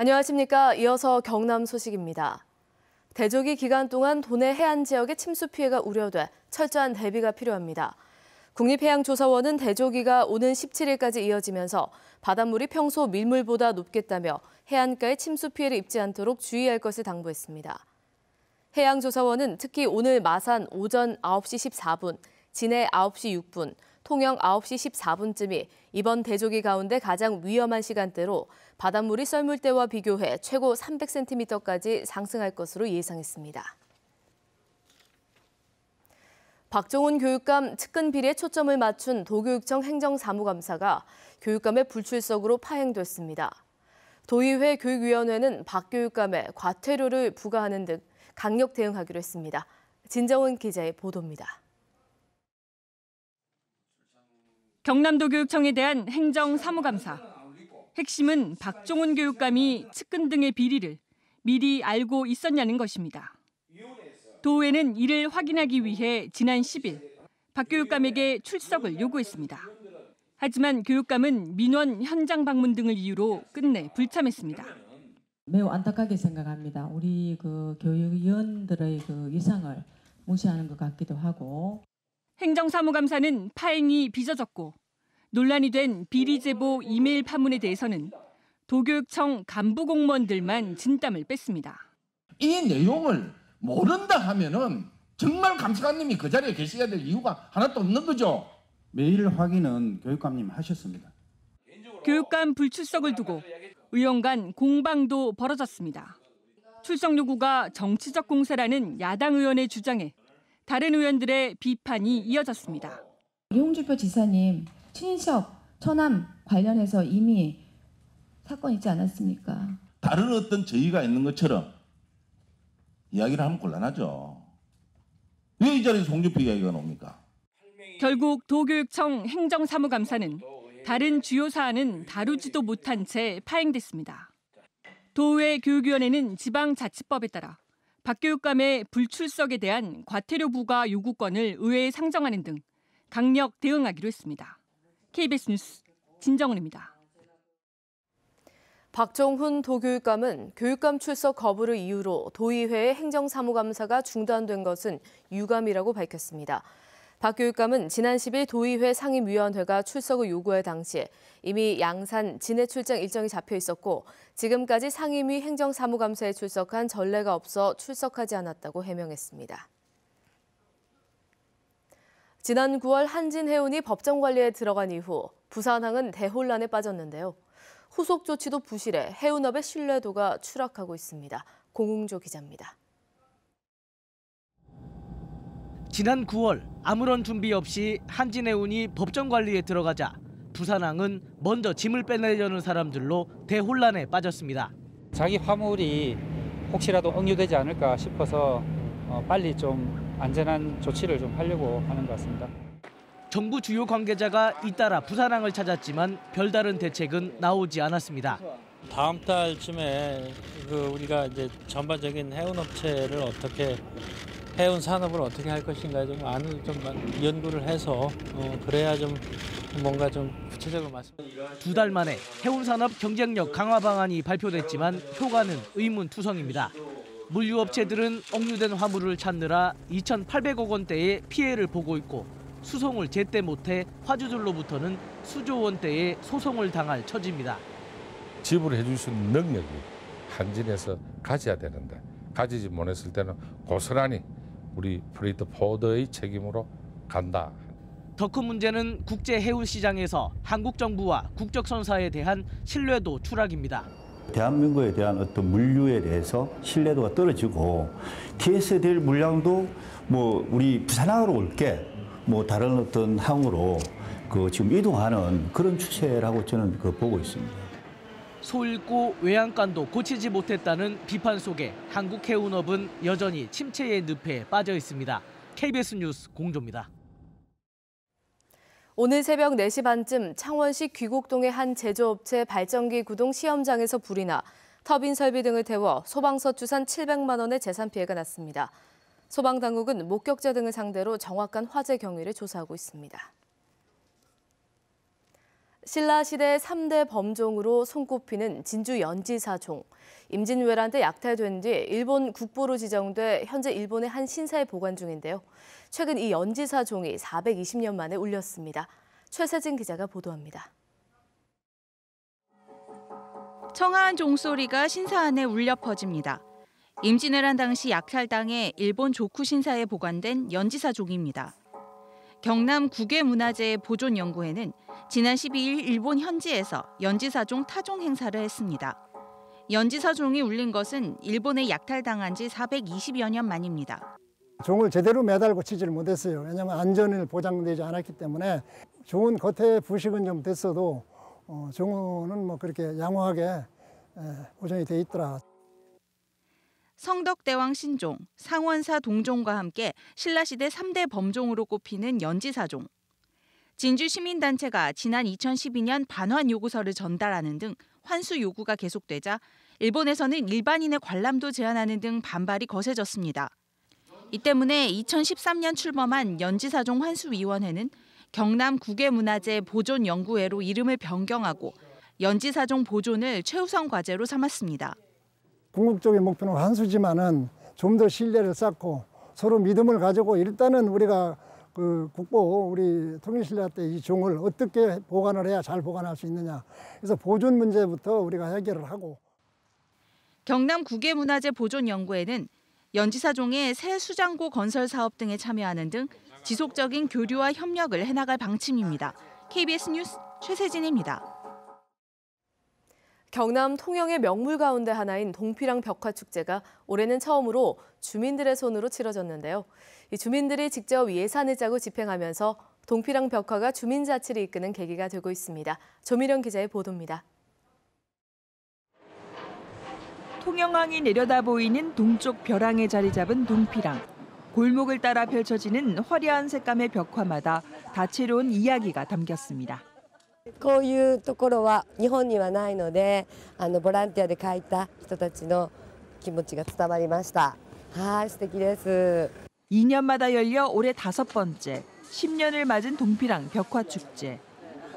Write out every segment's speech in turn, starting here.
안녕하십니까. 이어서 경남 소식입니다. 대조기 기간 동안 도내 해안 지역의 침수 피해가 우려돼 철저한 대비가 필요합니다. 국립해양조사원은 대조기가 오는 17일까지 이어지면서 바닷물이 평소 밀물보다 높겠다며 해안가에 침수 피해를 입지 않도록 주의할 것을 당부했습니다. 해양조사원은 특히 오늘 마산 오전 9시 14분, 진해 9시 6분, 통영 9시 14분쯤이 이번 대조기 가운데 가장 위험한 시간대로 바닷물이 썰물 때와 비교해 최고 300cm까지 상승할 것으로 예상했습니다. 박종훈 교육감 측근 비리에 초점을 맞춘 도교육청 행정사무감사가 교육감의 불출석으로 파행됐습니다. 도의회 교육위원회는 박 교육감의 과태료를 부과하는 등 강력 대응하기로 했습니다. 진정은 기자의 보도입니다. 경남도 교육청에 대한 행정 사무감사. 핵심은 박종훈 교육감이 측근 등의 비리를 미리 알고 있었냐는 것입니다. 도의회는 이를 확인하기 위해 지난 10일 박 교육감에게 출석을 요구했습니다. 하지만 교육감은 민원 현장 방문 등을 이유로 끝내 불참했습니다. 매우 안타깝게 생각합니다. 우리 그 교육위원들의 그 위상을 무시하는 것 같기도 하고 행정사무감사는 파행이 빚어졌고 논란이 된 비리 제보 이메일 파문에 대해서는 도교육청 간부 공무원들만 진땀을 뺐습니다. 이 내용을 모른다 하면은 정말 감사관님이 그 자리에 계셔야 될 이유가 하나도 없는 거죠. 메일 확인은 교육감님 하셨습니다. 교육감 불출석을 두고 의원 간 공방도 벌어졌습니다. 출석 요구가 정치적 공세라는 야당 의원의 주장에 다른 의원들의 비판이 이어졌습니다. 홍주표 지사님 친인척 처남 관련해서 이미 사건 있지 않았습니까? 다른 어떤 저의가 있는 것처럼 이야기를 하면 곤란하죠. 왜이 자리에서 홍준표 이야기가 나옵니까? 결국 도교육청 행정사무감사는 다른 주요 사안은 다루지도 못한 채 파행됐습니다. 도의회 교육위원회는 지방자치법에 따라 박 교육감의 불출석에 대한 과태료 부과 요구권을 의회에 상정하는 등 강력 대응하기로 했습니다. KBS 뉴스 진정은입니다. 박정훈 도교육감은 교육감 출석 거부를 이유로 도의회의 행정사무감사가 중단된 것은 유감이라고 밝혔습니다. 박 교육감은 지난 10일 도의회 상임위원회가 출석을 요구할 당시에 이미 양산 진해 출장 일정이 잡혀 있었고 지금까지 상임위 행정사무감사에 출석한 전례가 없어 출석하지 않았다고 해명했습니다. 지난 9월 한진해운이 법정관리에 들어간 이후 부산항은 대혼란에 빠졌는데요. 후속 조치도 부실해 해운업의 신뢰도가 추락하고 있습니다. 공웅조 기자입니다. 지난 9월 아무런 준비 없이 한진해운이 법정 관리에 들어가자 부산항은 먼저 짐을 빼내려는 사람들로 대혼란에 빠졌습니다. 자기 화물이 혹시라도 억류되지 않을까 싶어서 어, 빨리 좀 안전한 조치를 좀 하려고 하는 것 같습니다. 정부 주요 관계자가 잇따라 부산항을 찾았지만 별다른 대책은 나오지 않았습니다. 다음 달쯤에 그 우리가 이제 전반적인 해운업체를 어떻게 해운 산업을 어떻게 할 것인가 좀 안을 좀 연구를 해서 어, 그래야 좀 뭔가 좀 구체적으로 말씀. 두달 만에 해운 산업 경쟁력 강화 방안이 발표됐지만 효과는 의문투성입니다. 물류업체들은 억류된 화물을 찾느라 2,800억 원대의 피해를 보고 있고 수송을 제때 못해 화주들로부터는 수조 원대의 소송을 당할 처지입니다. 지불해 줄 수 있는 능력이 한진에서 가져야 되는데 가지지 못했을 때는 고스란히 우리 브리드 포드의 책임으로 간다. 더큰 문제는 국제 해운 시장에서 한국 정부와 국적선사에 대한 신뢰도 추락입니다. 대한민국에 대한 어떤 물류에 대해서 신뢰도가 떨어지고 TS에 될 물량도 뭐 우리 부산항으로 올게 뭐 다른 어떤 항으로 그 지금 이동하는 그런 추세라고 저는 그 보고 있습니다. 소일고 외양간도 고치지 못했다는 비판 속에 한국 해운업은 여전히 침체의 늪에 빠져 있습니다. KBS 뉴스 공조입니다. 오늘 새벽 4시 반쯤 창원시 귀곡동의 한 제조업체 발전기 구동 시험장에서 불이 나 터빈 설비 등을 태워 소방서 추산 700만 원의 재산 피해가 났습니다. 소방당국은 목격자 등을 상대로 정확한 화재 경위를 조사하고 있습니다. 신라시대 3대 범종으로 손꼽히는 진주 연지사종. 임진왜란때 약탈된 뒤 일본 국보로 지정돼 현재 일본의 한 신사에 보관 중인데요. 최근 이 연지사종이 420년 만에 울렸습니다. 최세진 기자가 보도합니다. 청아한 종소리가 신사 안에 울려 퍼집니다. 임진왜란 당시 약탈당해 일본 조쿠 신사에 보관된 연지사종입니다. 경남 국외문화재 보존연구회는 지난 12일 일본 현지에서 연지사종 타종 행사를 했습니다. 연지사종이 울린 것은 일본에 약탈당한 지 420여 년 만입니다. 종을 제대로 매달고 치지 못했어요. 왜냐하면 안전을 보장되지 않았기 때문에 종은 겉에 부식은 좀 됐어도 어, 종은 뭐 그렇게 양호하게 보존이 돼 있더라. 성덕대왕 신종, 상원사 동종과 함께 신라시대 3대 범종으로 꼽히는 연지사종. 진주 시민단체가 지난 2012년 반환 요구서를 전달하는 등 환수 요구가 계속되자 일본에서는 일반인의 관람도 제한하는 등 반발이 거세졌습니다. 이 때문에 2013년 출범한 연지사종 환수위원회는 경남 국외문화재 보존연구회로 이름을 변경하고 연지사종 보존을 최우선 과제로 삼았습니다. 궁극적인 목표는 환수지만은 좀더 신뢰를 쌓고 서로 믿음을 가지고 일단은 우리가 그 국보 우리 통일신라 때 이 종을 어떻게 보관을 해야 잘 보관할 수 있느냐. 그래서 보존 문제부터 우리가 해결을 하고. 경남 국외문화재 보존 연구회는 연지사종의 새 수장고 건설 사업 등에 참여하는 등 지속적인 교류와 협력을 해나갈 방침입니다. KBS 뉴스 최세진입니다. 경남 통영의 명물 가운데 하나인 동피랑 벽화축제가 올해는 처음으로 주민들의 손으로 치러졌는데요. 주민들이 직접 예산을 짜고 집행하면서 동피랑 벽화가 주민 자치를 이끄는 계기가 되고 있습니다. 조미령 기자의 보도입니다. 통영항이 내려다 보이는 동쪽 벼랑에 자리 잡은 동피랑. 골목을 따라 펼쳐지는 화려한 색감의 벽화마다 다채로운 이야기가 담겼습니다. こういうところは日本にはないのであのボランティアで書いた人たちの気持ちが伝わりました。はい、素敵です。 2년마다 열려 올해 다섯 번째 10년을 맞은 동피랑 벽화 축제.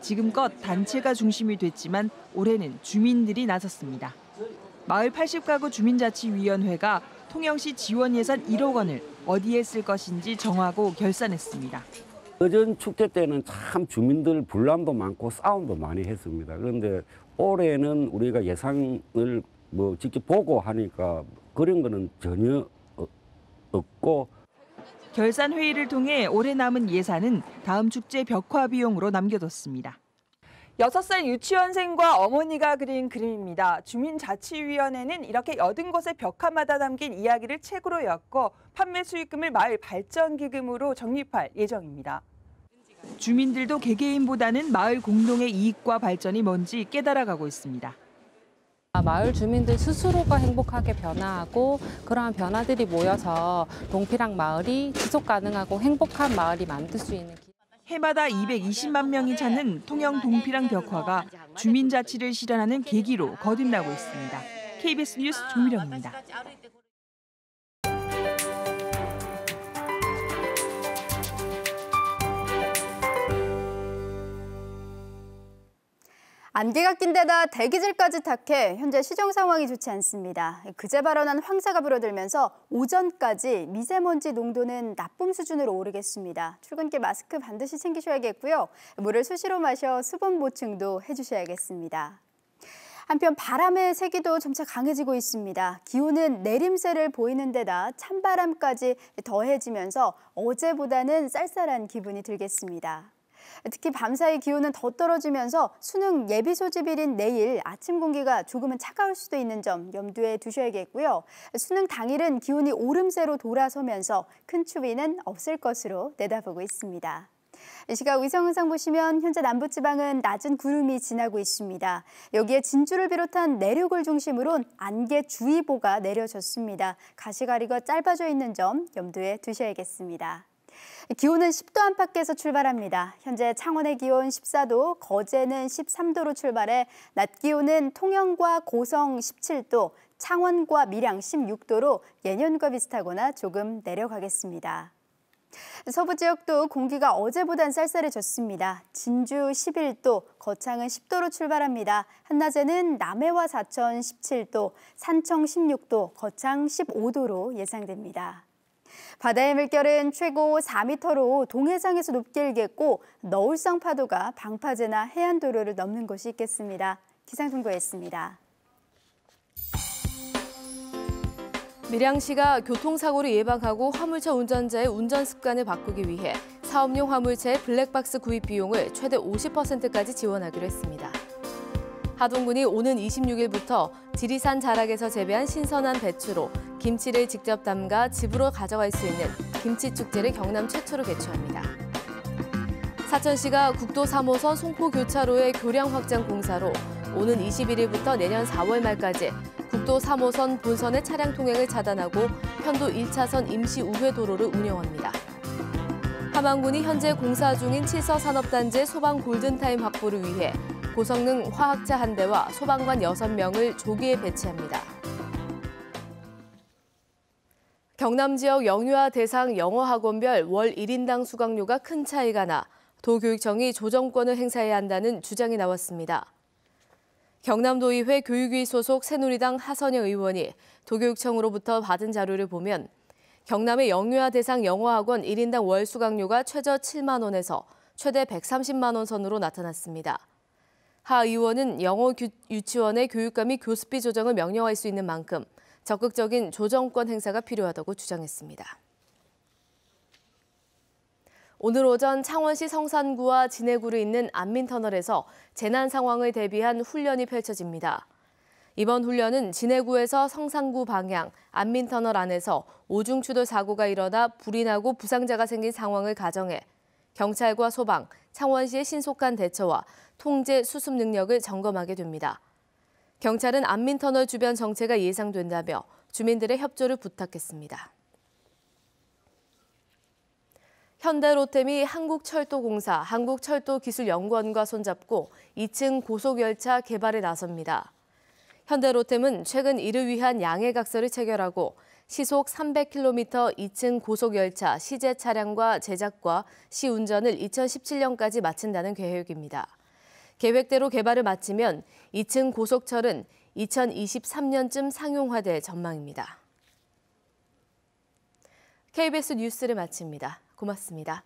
지금껏 단체가 중심이 됐지만 올해는 주민들이 나섰습니다. 마을 80가구 주민자치위원회가 통영시 지원 예산 1억 원을 어디에 쓸 것인지 정하고 결산했습니다. 어전 축제 때는 참 주민들 불만도 많고 싸움도 많이 했습니다. 그런데 올해는 우리가 예상을 뭐 직접 보고 하니까 그런 거는 전혀 어, 없고 결산 회의를 통해 올해 남은 예산은 다음 축제 벽화 비용으로 남겨뒀습니다. 6살 유치원생과 어머니가 그린 그림입니다. 주민자치위원회는 이렇게 80곳의 벽화마다 담긴 이야기를 책으로 엮어 판매 수익금을 마을 발전기금으로 적립할 예정입니다. 주민들도 개개인보다는 마을 공동의 이익과 발전이 뭔지 깨달아가고 있습니다. 아, 마을 주민들 스스로가 행복하게 변화하고 그러한 변화들이 모여서 동피랑 마을이 지속 가능하고 행복한 마을이 만들 수 있는 해마다 220만 명이 찾는 통영 동피랑 벽화가 주민 자치를 실현하는 계기로 거듭나고 있습니다. KBS 뉴스 조미령입니다. 안개가 낀 데다 대기질까지 탁해 현재 시정 상황이 좋지 않습니다. 그제 발언한 황사가 불어들면서 오전까지 미세먼지 농도는 나쁨 수준으로 오르겠습니다. 출근길 마스크 반드시 챙기셔야겠고요. 물을 수시로 마셔 수분 보충도 해주셔야겠습니다. 한편 바람의 세기도 점차 강해지고 있습니다. 기온은 내림세를 보이는 데다 찬바람까지 더해지면서 어제보다는 쌀쌀한 기분이 들겠습니다. 특히 밤사이 기온은 더 떨어지면서 수능 예비 소집일인 내일 아침 공기가 조금은 차가울 수도 있는 점 염두에 두셔야겠고요. 수능 당일은 기온이 오름세로 돌아서면서 큰 추위는 없을 것으로 내다보고 있습니다. 이 시각 위성 영상 보시면 현재 남부지방은 낮은 구름이 지나고 있습니다. 여기에 진주를 비롯한 내륙을 중심으론 안개주의보가 내려졌습니다. 가시가리가 짧아져 있는 점 염두에 두셔야겠습니다. 기온은 10도 안팎에서 출발합니다. 현재 창원의 기온 14도, 거제는 13도로 출발해 낮 기온은 통영과 고성 17도, 창원과 밀양 16도로 예년과 비슷하거나 조금 내려가겠습니다. 서부 지역도 공기가 어제보단 쌀쌀해졌습니다. 진주 11도, 거창은 10도로 출발합니다. 한낮에는 남해와 사천 17도, 산청 16도, 거창 15도로 예상됩니다. 바다의 물결은 최고 4m로 동해상에서 높게 일겠고 너울성 파도가 방파제나 해안도로를 넘는 곳이 있겠습니다. 기상통보였습니다. 밀양시가 교통사고를 예방하고 화물차 운전자의 운전 습관을 바꾸기 위해 사업용 화물차의 블랙박스 구입 비용을 최대 50%까지 지원하기로 했습니다. 하동군이 오는 26일부터 지리산 자락에서 재배한 신선한 배추로 김치를 직접 담가 집으로 가져갈 수 있는 김치축제를 경남 최초로 개최합니다. 사천시가 국도 3호선 송포 교차로의 교량 확장 공사로 오는 21일부터 내년 4월 말까지 국도 3호선 본선의 차량 통행을 차단하고 편도 1차선 임시 우회 도로를 운영합니다. 하안군이 현재 공사 중인 칠서산업단지 소방 골든타임 확보를 위해 고성능 화학차 한 대와 소방관 여섯 명을 조기에 배치합니다. 경남 지역 영유아 대상 영어학원별 월 1인당 수강료가 큰 차이가 나 도교육청이 조정권을 행사해야 한다는 주장이 나왔습니다. 경남도의회 교육위 소속 새누리당 하선영 의원이 도교육청으로부터 받은 자료를 보면 경남의 영유아 대상 영어학원 1인당 월 수강료가 최저 7만 원에서 최대 130만 원 선으로 나타났습니다. 하 의원은 영어 유치원의 교육감이 교습비 조정을 명령할 수 있는 만큼 적극적인 조정권 행사가 필요하다고 주장했습니다. 오늘 오전 창원시 성산구와 진해구를 잇는 안민터널에서 재난 상황을 대비한 훈련이 펼쳐집니다. 이번 훈련은 진해구에서 성산구 방향 안민터널 안에서 오중추돌 사고가 일어나 불이 나고 부상자가 생긴 상황을 가정해 경찰과 소방, 창원시의 신속한 대처와 통제 수습 능력을 점검하게 됩니다. 경찰은 안민터널 주변 정체가 예상된다며 주민들의 협조를 부탁했습니다. 현대로템이 한국철도공사, 한국철도기술연구원과 손잡고 2층 고속열차 개발에 나섭니다. 현대로템은 최근 이를 위한 양해각서를 체결하고 시속 300km 2층 고속열차 시제 차량과 제작과 시운전을 2017년까지 마친다는 계획입니다. 계획대로 개발을 마치면 2층 고속철은 2023년쯤 상용화될 전망입니다. KBS 뉴스를 마칩니다. 고맙습니다.